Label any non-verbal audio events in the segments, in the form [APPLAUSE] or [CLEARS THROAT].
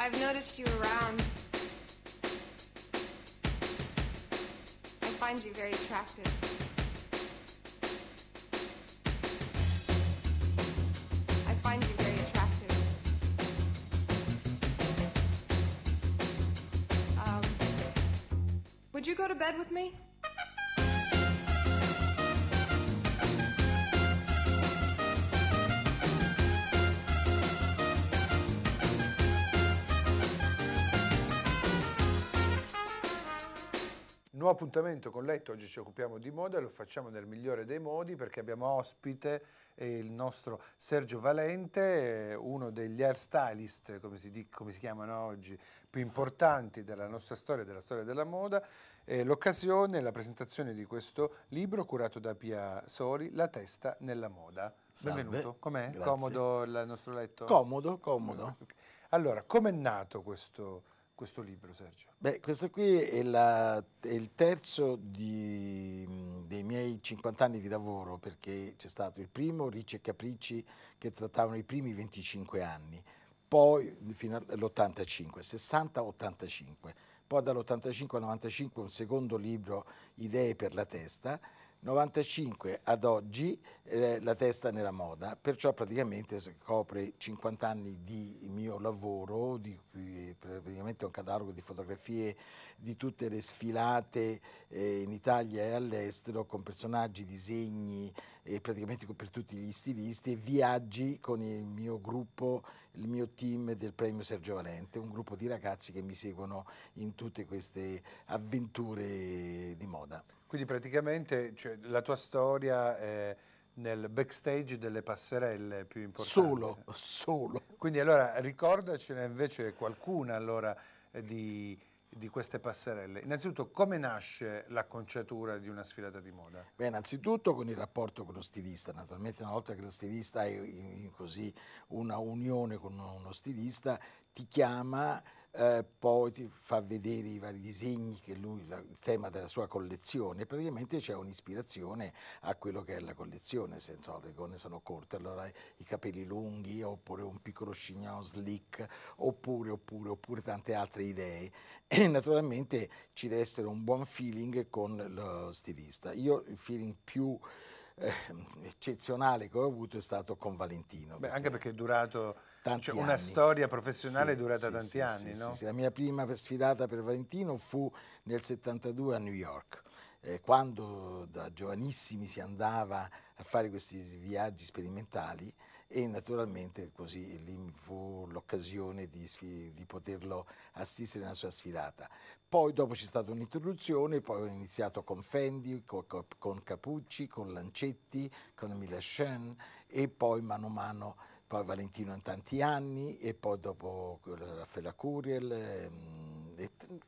I've noticed you around. I find you very attractive. I find you very attractive. Um, would you go to bed with me? nuovo appuntamento con Letto, oggi ci occupiamo di moda e lo facciamo nel migliore dei modi perché abbiamo ospite eh, il nostro Sergio Valente, eh, uno degli hairstylist, come si, come si chiamano oggi, più importanti della nostra storia, della storia della moda. Eh, l'occasione è la presentazione di questo libro curato da Pia Sori, La testa nella moda. Salve. Benvenuto, com'è? Comodo il nostro letto? Comodo, comodo. Allora, com'è nato questo questo libro, Sergio? Beh, questo qui è, la, è il terzo di, dei miei 50 anni di lavoro, perché c'è stato il primo, Ricci e Capricci, che trattavano i primi 25 anni, poi fino all'85, 60-85, poi dall'85 al 95 un secondo libro, Idee per la testa, 95 ad oggi eh, la testa nella moda, perciò praticamente copre 50 anni di mio lavoro, di cui praticamente un catalogo di fotografie di tutte le sfilate eh, in Italia e all'estero con personaggi, disegni, e praticamente per tutti gli stilisti e viaggi con il mio gruppo, il mio team del premio Sergio Valente, un gruppo di ragazzi che mi seguono in tutte queste avventure di moda. Quindi praticamente cioè, la tua storia... È nel backstage delle passerelle più importanti. Solo, solo. Quindi allora ricordacene invece qualcuna allora di di queste passerelle. Innanzitutto, come nasce l'acconciatura di una sfilata di moda? Beh, innanzitutto con il rapporto con lo stilista. Naturalmente una volta che lo stilista è in, così una unione con uno stilista, ti chiama eh, poi ti fa vedere i vari disegni, che lui, la, il tema della sua collezione, praticamente c'è un'ispirazione a quello che è la collezione, se so, le gonne sono corte, allora i capelli lunghi, oppure un piccolo chignon slick, oppure, oppure, oppure tante altre idee. [CLEARS THROAT] E naturalmente ci deve essere un buon feeling con lo stilista. Io il feeling più... Eh, eccezionale che ho avuto è stato con Valentino. Beh, perché anche perché è durato cioè, una storia professionale sì, è durata sì, tanti sì, anni, no? la mia prima sfilata per Valentino fu nel 72 a New York. Eh, quando da giovanissimi si andava a fare questi viaggi sperimentali, e naturalmente così lì fu l'occasione di, di, poterlo assistere nella sua sfilata. Poi dopo c'è stata un'introduzione, poi ho iniziato con Fendi, con, con Capucci, con Lancetti, con Milachin e poi mano a mano poi Valentino in tanti anni e poi dopo eh, Raffaella Curiel. Ehm,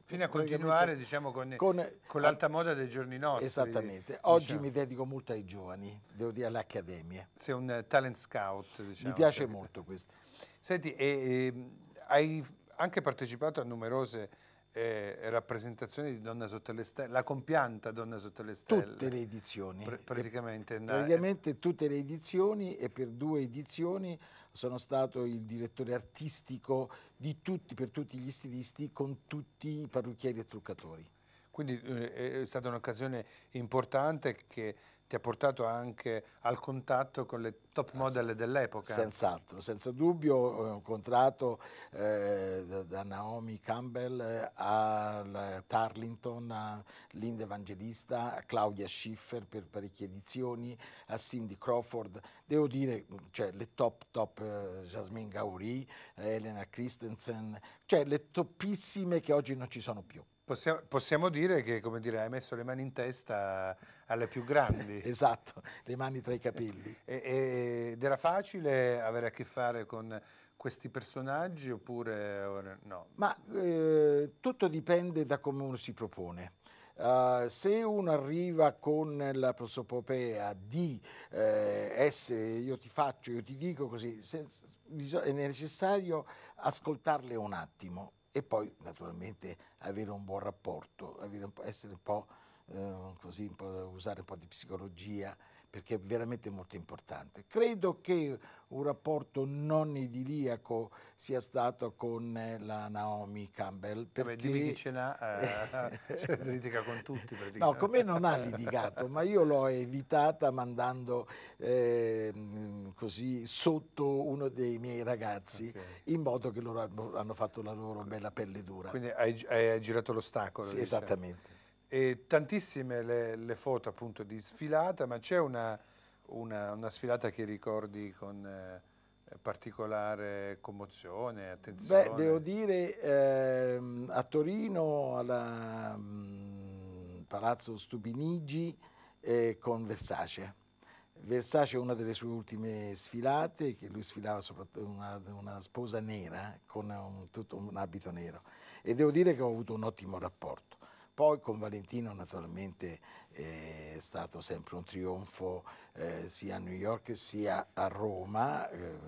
Fino a continuare diciamo, con, con, con l'alta moda dei giorni nostri. Esattamente. Oggi diciamo. mi dedico molto ai giovani, devo dire all'accademia Sei un eh, talent scout. Diciamo, mi piace molto questo. Senti, e, e, ehm, hai anche partecipato a numerose eh, rappresentazioni di Donna sotto le stelle, la compianta Donna sotto le stelle. Tutte le edizioni. Pr praticamente. E, praticamente tutte le edizioni e per due edizioni sono stato il direttore artistico di tutti, per tutti gli stilisti con tutti i parrucchieri e truccatori. Quindi eh, è stata un'occasione importante che ti ha portato anche al contatto con le top ah, model dell'epoca. Senz'altro, senza dubbio, ho incontrato eh, eh da Naomi Campbell eh, a Tarlington, a Linda Evangelista, a Claudia Schiffer per parecchie edizioni, a Cindy Crawford, devo dire, cioè, le top top eh, Jasmine Gauri, Elena Christensen, cioè le topissime che oggi non ci sono più. Possiamo, possiamo, dire che dire, hai messo le mani in testa alle più grandi. [LAUGHS] esatto, le mani tra i capelli. E, e, ed era facile avere a che fare con questi personaggi oppure no? Ma eh, tutto dipende da come uno si propone. Uh, se uno arriva con la prosopopea di eh, essere io ti faccio, io ti dico così, se, è necessario ascoltarle un attimo e poi naturalmente avere un buon rapporto, un essere un po', eh, così, un po', usare un po' di psicologia perché è veramente molto importante. Credo che un rapporto non idiliaco sia stato con eh, la Naomi Campbell. Perché... Beh, dimmi chi ce l'ha, eh, [LAUGHS] cioè, litiga con tutti. No, con me non ha litigato, ma io l'ho evitata mandando eh, così sotto uno dei miei ragazzi, okay. in modo che loro hanno fatto la loro bella pelle dura. Quindi hai, hai girato l'ostacolo. Sì, esattamente. E tantissime le, le foto appunto di sfilata, ma c'è una, una, una, sfilata che ricordi con eh, particolare commozione, attenzione? Beh, devo dire eh, a Torino, al mm, Palazzo Stupinigi eh, con Versace. Versace è una delle sue ultime sfilate, che lui sfilava soprattutto una, una sposa nera con un, tutto un abito nero. E devo dire che ho avuto un ottimo rapporto poi con Valentino naturalmente è stato sempre un trionfo eh, sia a New York sia a Roma, eh,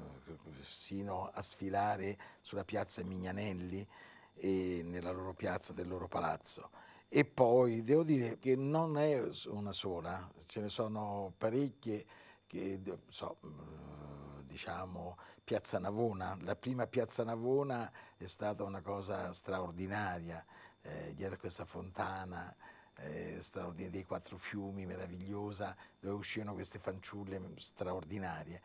sino a sfilare sulla piazza Mignanelli e nella loro piazza del loro palazzo. E poi devo dire che non è una sola, ce ne sono parecchie che so, mm, diciamo Piazza Navona, la prima Piazza Navona è stata una cosa straordinaria, era questa fontana eh, straordinaria dei quattro fiumi, meravigliosa, dove uscivano queste fanciulle straordinarie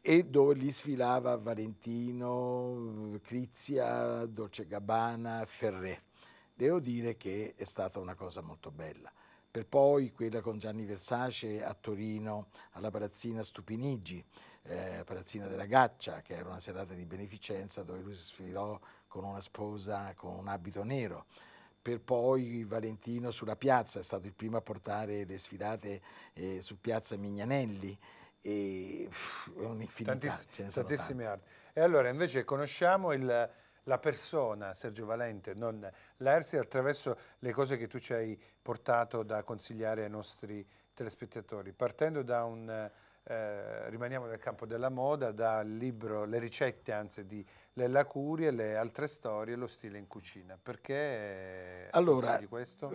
e dove lì sfilava Valentino, Crizia, Dolce Gabbana, Ferré. Devo dire che è stata una cosa molto bella. Per poi quella con Gianni Versace a Torino, alla Palazzina Stupinigi, eh, Palazzina della Gaccia, che era una serata di beneficenza dove lui si sfilò con una sposa con un abito nero per poi Valentino sulla piazza, è stato il primo a portare le sfilate eh, su piazza Mignanelli e un'infinità. Tantiss tantissime arti. E allora invece conosciamo il, la persona Sergio Valente, non l'Ersi, attraverso le cose che tu ci hai portato da consigliare ai nostri telespettatori, partendo da un eh, rimaniamo nel campo della moda, dal libro Le ricette anzi di Lella Curie, Le altre storie, lo stile in cucina. Perché allora, di questo?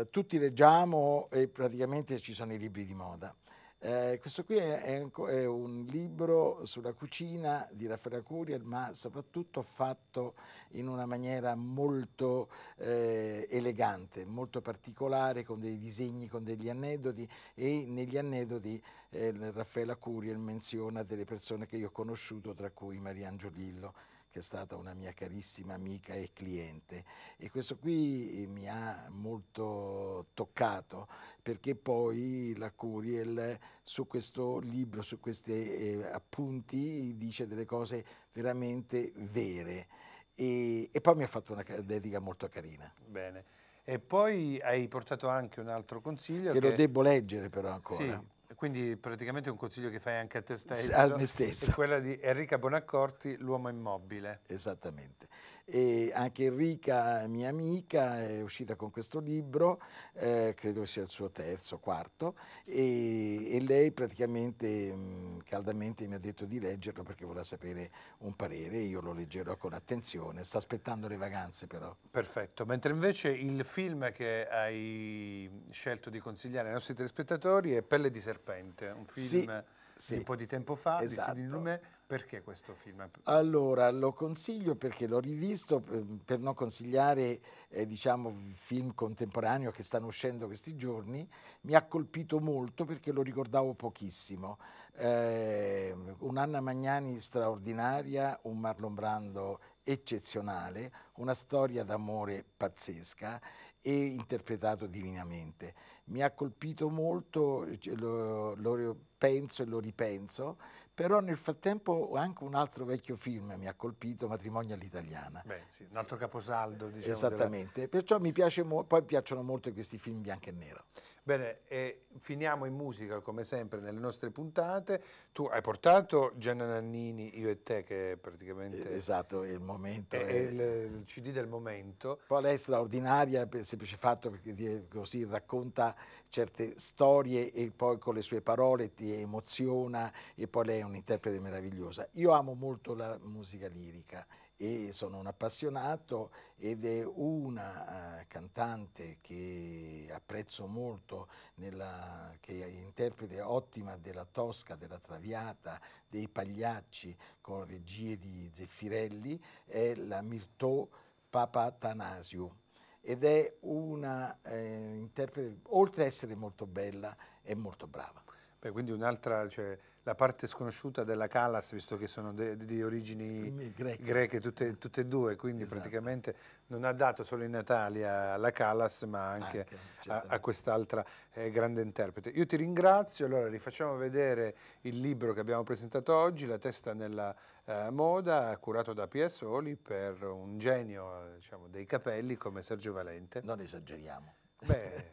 Eh, tutti leggiamo e praticamente ci sono i libri di moda. Eh, questo qui è, un, è, un libro sulla cucina di Raffaella Curiel, ma soprattutto fatto in una maniera molto eh, elegante, molto particolare, con dei disegni, con degli aneddoti e negli aneddoti eh, Raffaella Curiel menziona delle persone che io ho conosciuto, tra cui Mariangio Lillo che è stata una mia carissima amica e cliente e questo qui eh, mi ha molto toccato perché poi la Curiel su questo libro, su questi eh, appunti dice delle cose veramente vere e, e poi mi ha fatto una dedica molto carina. Bene. E poi hai portato anche un altro consiglio. Che, che... lo devo leggere però ancora. Sì quindi praticamente un consiglio che fai anche a te stesso, a me stesso. è quello di Enrica Bonaccorti, l'uomo immobile. Esattamente e anche Enrica, mia amica, è uscita con questo libro, eh, credo sia il suo terzo, quarto, e, e lei praticamente mh, mm, caldamente mi ha detto di leggerlo perché voleva sapere un parere, io lo leggerò con attenzione, sta aspettando le vacanze però. Perfetto, mentre invece il film che hai scelto di consigliare ai nostri telespettatori è Pelle di serpente, un film... Sì sì. di un po' di tempo fa, esatto. di Sidney Lumet. Perché questo film? Allora, lo consiglio perché l'ho rivisto per, eh, per non consigliare eh, diciamo, film contemporaneo che stanno uscendo questi giorni. Mi ha colpito molto perché lo ricordavo pochissimo. Eh, un'Anna Magnani straordinaria, un Marlon Brando eccezionale, una storia d'amore pazzesca e interpretato divinamente. Mi ha colpito molto, lo, lo penso e lo ripenso, però nel frattempo anche un altro vecchio film mi ha colpito, Matrimonio all'italiana. Beh, sì, un altro caposaldo, diciamo. Esattamente, della... perciò mi piace mo- poi piacciono molto questi film bianco e nero. Bene, e finiamo in musica come sempre nelle nostre puntate. Tu hai portato Gianna Nannini, Io e te, che è praticamente... Eh, esatto, è il momento. È, è... Eh. Il, CD del momento. Poi lei è straordinaria per il semplice fatto perché così racconta certe storie e poi con le sue parole ti emoziona e poi lei è una un'interprete meravigliosa. Io amo molto la musica lirica e sono un appassionato ed è una uh, cantante che apprezzo molto, nella, che è interprete ottima della Tosca, della Traviata, dei Pagliacci con regie di Zeffirelli, è la Mirto Papatanasio ed è una eh, interprete, oltre ad essere molto bella, è molto brava. Beh, quindi un'altra... Cioè la parte sconosciuta della Callas, visto che sono di origini mm, greche, greche tutte, tutte, e due, quindi esatto. praticamente non ha dato solo i Natali alla Callas, ma anche, anche a, a quest'altra eh, grande interprete. Io ti ringrazio, allora rifacciamo vedere il libro che abbiamo presentato oggi, La testa nella eh, moda, curato da Pia Soli per un genio eh, diciamo, dei capelli come Sergio Valente. Non esageriamo. Beh,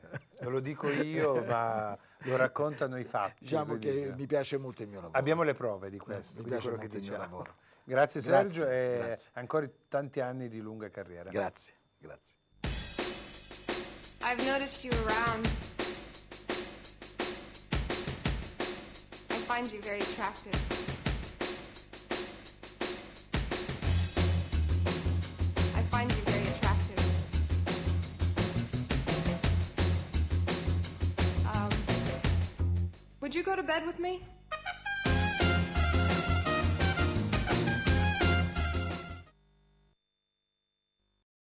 non lo dico io, ma lo raccontano i fatti. Diciamo che dice. mi piace molto il mio lavoro. Abbiamo le prove di eh, questo, eh, mi di quello che diciamo. Grazie, grazie Sergio grazie. e grazie. ancora tanti anni di lunga carriera. Grazie, grazie. I've noticed you around. I find you very attractive. Would you go to bed with me?